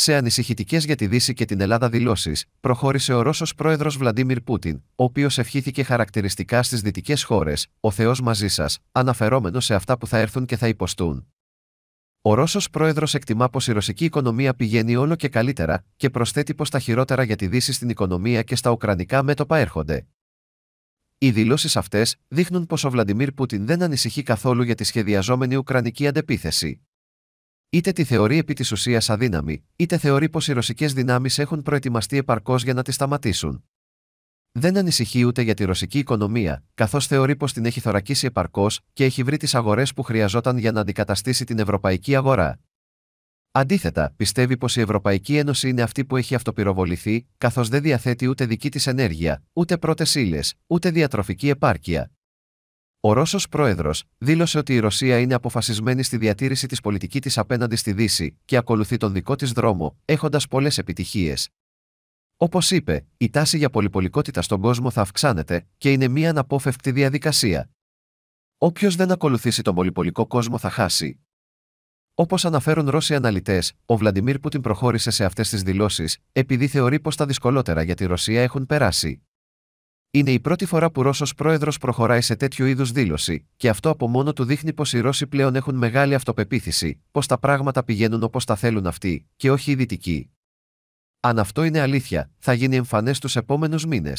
σε ανησυχητικές για τη Δύση και την Ελλάδα δηλώσεις, προχώρησε ο Ρώσος πρόεδρος Βλαντίμιρ Πούτιν, ο οποίος ευχήθηκε χαρακτηριστικά στις δυτικές χώρες, ο Θεός μαζί σας, αναφερόμενο σε αυτά που θα έρθουν και θα υποστούν. Ο Ρώσος πρόεδρος εκτιμά πως η ρωσική οικονομία πηγαίνει όλο και καλύτερα και προσθέτει πως τα χειρότερα για τη Δύση στην οικονομία και στα ουκρανικά μέτωπα έρχονται. Οι δηλώσεις αυτές δείχνουν πως ο Βλαντιμίρ Πούτιν δεν ανησυχεί καθόλου για τη σχεδιαζόμενη ουκρανική αντεπίθεση είτε τη θεωρεί επί της ουσίας αδύναμη, είτε θεωρεί πως οι ρωσικές δυνάμεις έχουν προετοιμαστεί επαρκώς για να τη σταματήσουν. Δεν ανησυχεί ούτε για τη ρωσική οικονομία, καθώς θεωρεί πως την έχει θωρακίσει επαρκώς και έχει βρει τις αγορές που χρειαζόταν για να αντικαταστήσει την ευρωπαϊκή αγορά. Αντίθετα, πιστεύει πως η Ευρωπαϊκή Ένωση είναι αυτή που έχει αυτοπυροβοληθεί, καθώς δεν διαθέτει ούτε δική της ενέργεια, ούτε πρώτες ύλες, ούτε διατροφική επάρκεια. Ο Ρώσος πρόεδρος δήλωσε ότι η Ρωσία είναι αποφασισμένη στη διατήρηση της πολιτική της απέναντι στη Δύση και ακολουθεί τον δικό της δρόμο, έχοντας πολλές επιτυχίες. Όπως είπε, η τάση για πολυπολικότητα στον κόσμο θα αυξάνεται και είναι μια αναπόφευκτη διαδικασία. Όποιος δεν ακολουθήσει τον πολυπολικό κόσμο θα χάσει. Όπως αναφέρουν Ρώσοι αναλυτές, ο Βλαντιμίρ Πούτιν προχώρησε σε αυτές τις δηλώσεις, επειδή θεωρεί πως τα δυσκολότερα για τη Ρωσία έχουν περάσει. Είναι η πρώτη φορά που Ρώσος πρόεδρος προχωράει σε τέτοιου είδους δήλωση, και αυτό από μόνο του δείχνει πως οι Ρώσοι πλέον έχουν μεγάλη αυτοπεποίθηση, πως τα πράγματα πηγαίνουν όπως τα θέλουν αυτοί, και όχι οι Δυτικοί. Αν αυτό είναι αλήθεια, θα γίνει εμφανές στου επόμενους μήνες,